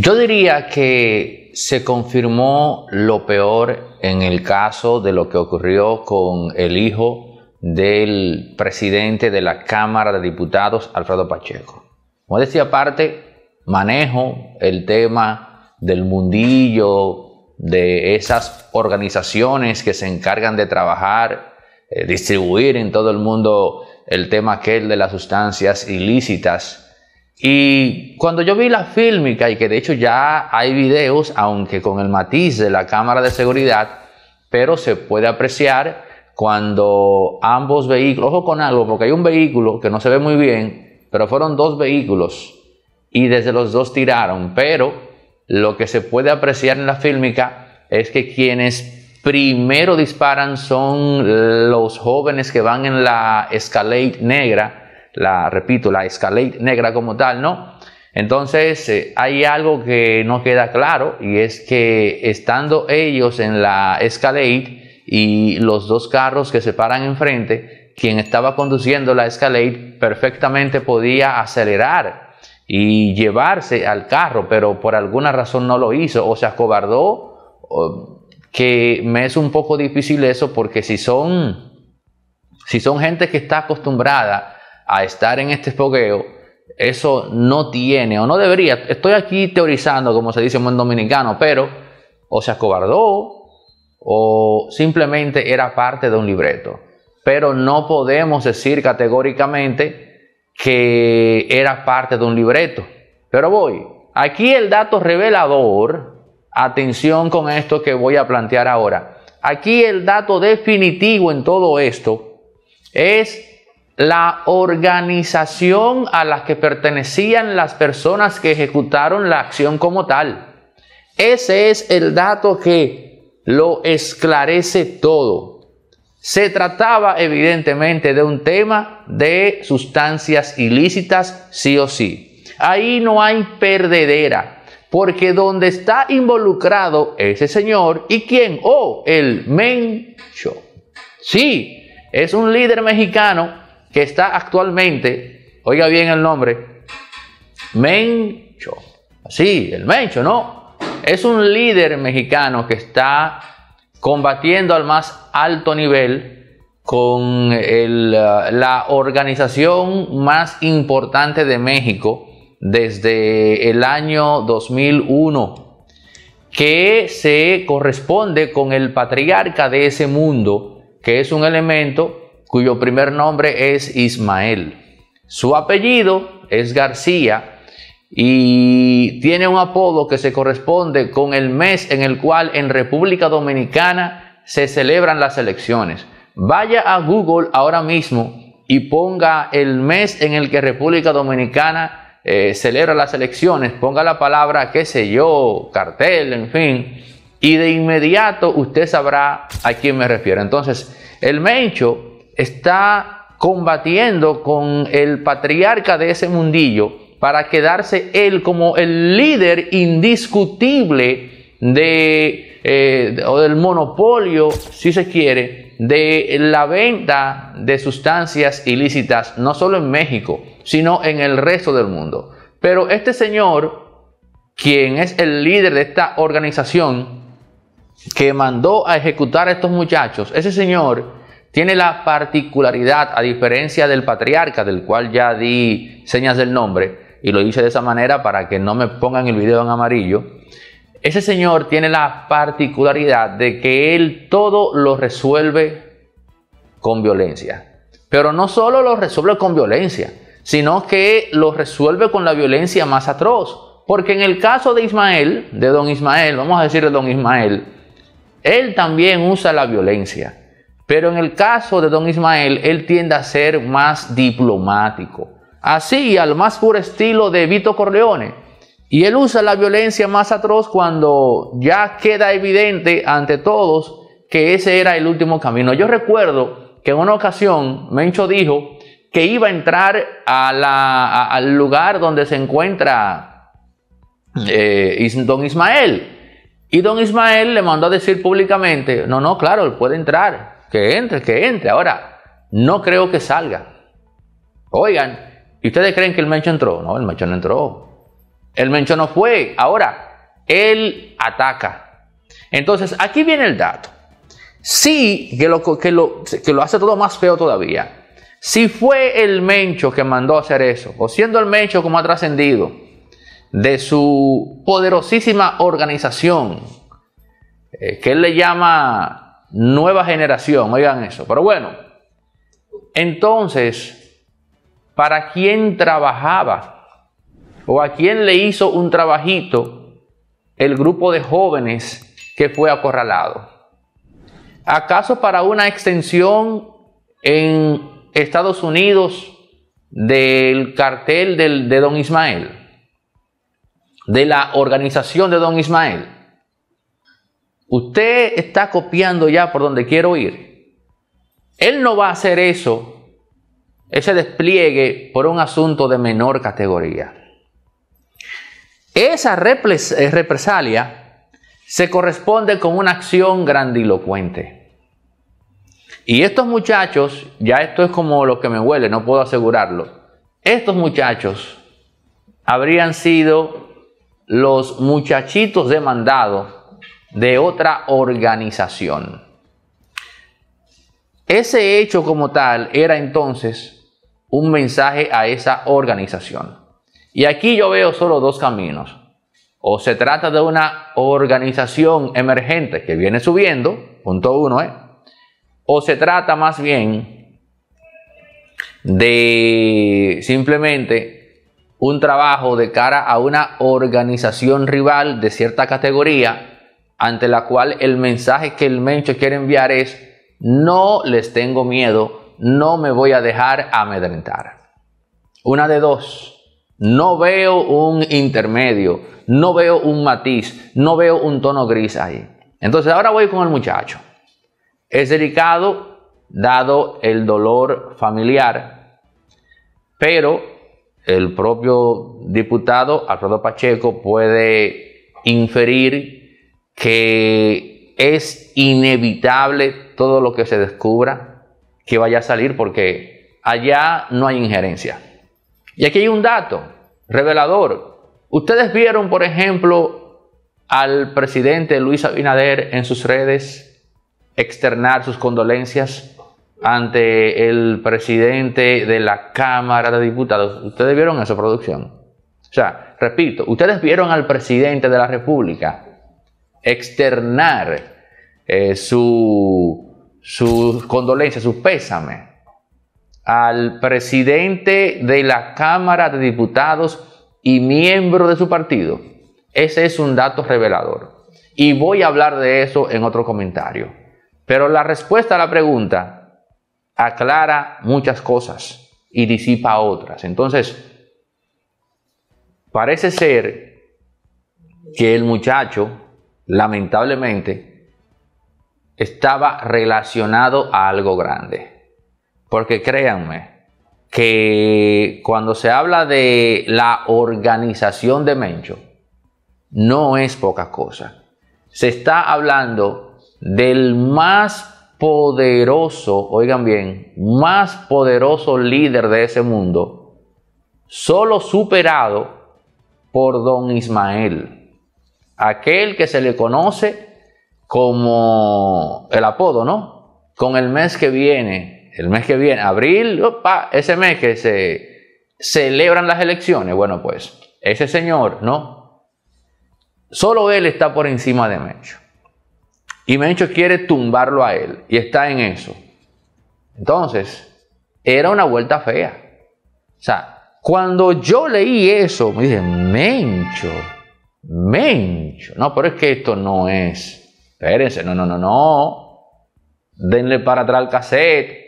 Yo diría que se confirmó lo peor en el caso de lo que ocurrió con el hijo del presidente de la Cámara de Diputados, Alfredo Pacheco. Como decía aparte, manejo el tema del mundillo, de esas organizaciones que se encargan de trabajar, eh, distribuir en todo el mundo el tema aquel de las sustancias ilícitas y cuando yo vi la fílmica, y que de hecho ya hay videos, aunque con el matiz de la cámara de seguridad, pero se puede apreciar cuando ambos vehículos, ojo con algo, porque hay un vehículo que no se ve muy bien, pero fueron dos vehículos y desde los dos tiraron, pero lo que se puede apreciar en la fílmica es que quienes primero disparan son los jóvenes que van en la escalade negra, la, repito, la Escalade negra como tal, ¿no? Entonces, eh, hay algo que no queda claro y es que estando ellos en la Escalade y los dos carros que se paran enfrente, quien estaba conduciendo la Escalade perfectamente podía acelerar y llevarse al carro, pero por alguna razón no lo hizo o se acobardó, que me es un poco difícil eso porque si son, si son gente que está acostumbrada a estar en este fogueo, eso no tiene o no debería. Estoy aquí teorizando, como se dice en buen dominicano, pero o se acobardó o simplemente era parte de un libreto. Pero no podemos decir categóricamente que era parte de un libreto. Pero voy, aquí el dato revelador, atención con esto que voy a plantear ahora, aquí el dato definitivo en todo esto es la organización a la que pertenecían las personas que ejecutaron la acción como tal. Ese es el dato que lo esclarece todo. Se trataba evidentemente de un tema de sustancias ilícitas, sí o sí. Ahí no hay perdedera, porque donde está involucrado ese señor y quién, oh, el Mencho. Sí, es un líder mexicano que está actualmente, oiga bien el nombre, Mencho. Así, el Mencho, ¿no? Es un líder mexicano que está combatiendo al más alto nivel con uh, la organización más importante de México desde el año 2001, que se corresponde con el patriarca de ese mundo, que es un elemento cuyo primer nombre es Ismael. Su apellido es García y tiene un apodo que se corresponde con el mes en el cual en República Dominicana se celebran las elecciones. Vaya a Google ahora mismo y ponga el mes en el que República Dominicana eh, celebra las elecciones, ponga la palabra, qué sé yo, cartel, en fin, y de inmediato usted sabrá a quién me refiero. Entonces, el Mencho está combatiendo con el patriarca de ese mundillo para quedarse él como el líder indiscutible eh, de, o del monopolio, si se quiere, de la venta de sustancias ilícitas, no solo en México, sino en el resto del mundo. Pero este señor, quien es el líder de esta organización que mandó a ejecutar a estos muchachos, ese señor tiene la particularidad, a diferencia del patriarca, del cual ya di señas del nombre, y lo hice de esa manera para que no me pongan el video en amarillo, ese señor tiene la particularidad de que él todo lo resuelve con violencia. Pero no solo lo resuelve con violencia, sino que lo resuelve con la violencia más atroz. Porque en el caso de Ismael, de don Ismael, vamos a decir don Ismael, él también usa la violencia. Pero en el caso de don Ismael, él tiende a ser más diplomático. Así, al más puro estilo de Vito Corleone. Y él usa la violencia más atroz cuando ya queda evidente ante todos que ese era el último camino. Yo recuerdo que en una ocasión Mencho dijo que iba a entrar al lugar donde se encuentra eh, don Ismael. Y don Ismael le mandó a decir públicamente, no, no, claro, él puede entrar, que entre, que entre. Ahora, no creo que salga. Oigan, ¿y ustedes creen que el Mencho entró? No, el Mencho no entró. El Mencho no fue. Ahora, él ataca. Entonces, aquí viene el dato. Sí, que lo, que lo, que lo hace todo más feo todavía. Si fue el Mencho que mandó a hacer eso, o siendo el Mencho como ha trascendido de su poderosísima organización, eh, que él le llama nueva generación, oigan eso. Pero bueno, entonces, ¿para quién trabajaba? ¿O a quién le hizo un trabajito el grupo de jóvenes que fue acorralado? ¿Acaso para una extensión en Estados Unidos del cartel de Don Ismael? ¿De la organización de Don Ismael? Usted está copiando ya por donde quiero ir. Él no va a hacer eso, ese despliegue, por un asunto de menor categoría. Esa eh, represalia se corresponde con una acción grandilocuente. Y estos muchachos, ya esto es como lo que me huele, no puedo asegurarlo, estos muchachos habrían sido los muchachitos demandados de otra organización. Ese hecho como tal era entonces un mensaje a esa organización. Y aquí yo veo solo dos caminos. O se trata de una organización emergente que viene subiendo, punto uno, ¿eh? o se trata más bien de simplemente un trabajo de cara a una organización rival de cierta categoría ante la cual el mensaje que el mencho quiere enviar es, no les tengo miedo, no me voy a dejar amedrentar. Una de dos. No veo un intermedio, no veo un matiz, no veo un tono gris ahí. Entonces ahora voy con el muchacho. Es delicado dado el dolor familiar, pero el propio diputado Alfredo Pacheco puede inferir que es inevitable todo lo que se descubra que vaya a salir porque allá no hay injerencia. Y aquí hay un dato revelador. Ustedes vieron, por ejemplo, al presidente Luis Abinader en sus redes externar sus condolencias ante el presidente de la Cámara de Diputados. Ustedes vieron esa producción. O sea, repito, ustedes vieron al presidente de la República externar eh, su, sus condolencias, pésame al presidente de la Cámara de Diputados y miembro de su partido. Ese es un dato revelador. Y voy a hablar de eso en otro comentario. Pero la respuesta a la pregunta aclara muchas cosas y disipa otras. Entonces, parece ser que el muchacho lamentablemente, estaba relacionado a algo grande. Porque créanme, que cuando se habla de la organización de Mencho, no es poca cosa. Se está hablando del más poderoso, oigan bien, más poderoso líder de ese mundo, solo superado por don Ismael aquel que se le conoce como el apodo, ¿no? Con el mes que viene, el mes que viene, abril, ese mes que se celebran las elecciones, bueno, pues ese señor, ¿no? Solo él está por encima de Mencho. Y Mencho quiere tumbarlo a él y está en eso. Entonces, era una vuelta fea. O sea, cuando yo leí eso, me dije, Mencho, Mencho. No, pero es que esto no es. Espérense, no, no, no, no. Denle para atrás el cassette.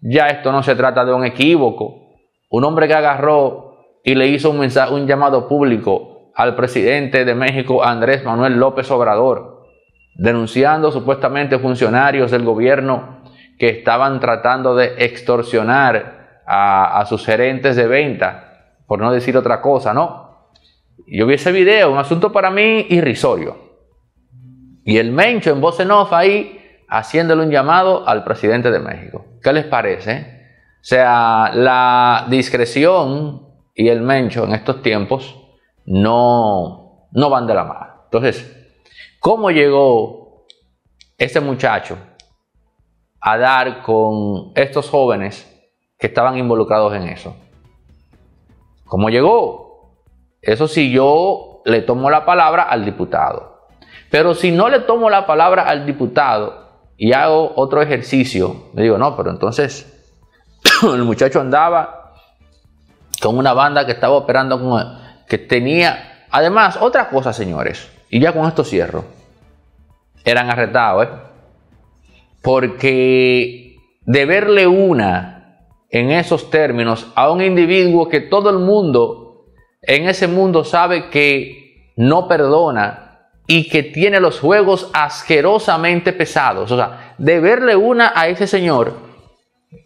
Ya esto no se trata de un equívoco. Un hombre que agarró y le hizo un, mensaje, un llamado público al presidente de México, Andrés Manuel López Obrador, denunciando supuestamente funcionarios del gobierno que estaban tratando de extorsionar a sus gerentes de venta, por no decir otra cosa, ¿no? Yo vi ese video, un asunto para mí irrisorio. Y el Mencho en voz en off ahí haciéndole un llamado al presidente de México. ¿Qué les parece? O sea, la discreción y el Mencho en estos tiempos no, no van de la mano. Entonces, ¿cómo llegó ese muchacho a dar con estos jóvenes que estaban involucrados en eso? ¿Cómo llegó? Eso sí, yo le tomo la palabra al diputado. Pero si no le tomo la palabra al diputado y hago otro ejercicio, me digo, no, pero entonces el muchacho andaba con una banda que estaba operando que tenía, además, otra cosa, señores, y ya con esto cierro. Eran arretados, ¿eh? Porque de verle una en esos términos a un individuo que todo el mundo en ese mundo sabe que no perdona y que tiene los juegos asquerosamente pesados. O sea, de verle una a ese señor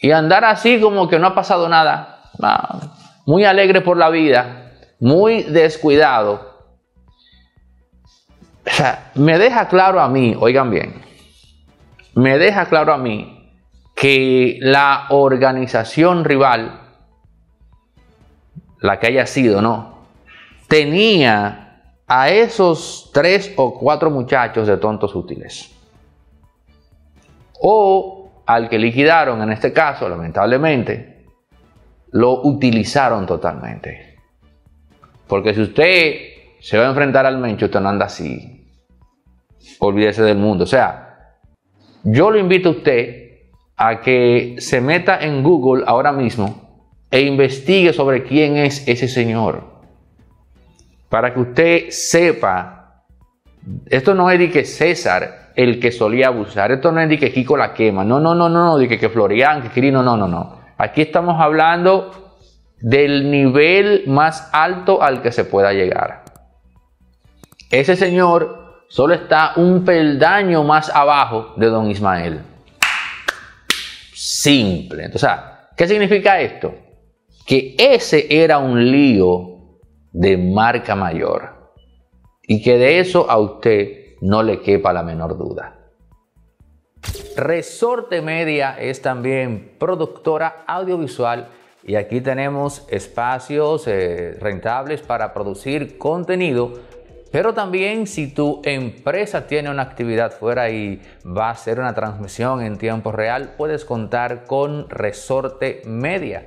y andar así como que no ha pasado nada, muy alegre por la vida, muy descuidado. O sea, me deja claro a mí, oigan bien, me deja claro a mí que la organización rival la que haya sido, no, tenía a esos tres o cuatro muchachos de tontos útiles. O al que liquidaron, en este caso, lamentablemente, lo utilizaron totalmente. Porque si usted se va a enfrentar al mencho, usted no anda así. Olvídese del mundo. O sea, yo lo invito a usted a que se meta en Google ahora mismo e investigue sobre quién es ese Señor. Para que usted sepa, esto no es de que César el que solía abusar, esto no es de que Kiko la quema, no, no, no, no, no, de que, Florian, que Quirino, no, no, no. Aquí estamos hablando del nivel más alto al que se pueda llegar. Ese señor solo está un peldaño más abajo de don Ismael. Simple. Entonces, ¿qué significa esto? que ese era un lío de marca mayor y que de eso a usted no le quepa la menor duda. Resorte Media es también productora audiovisual y aquí tenemos espacios eh, rentables para producir contenido, pero también si tu empresa tiene una actividad fuera y va a hacer una transmisión en tiempo real, puedes contar con Resorte Media.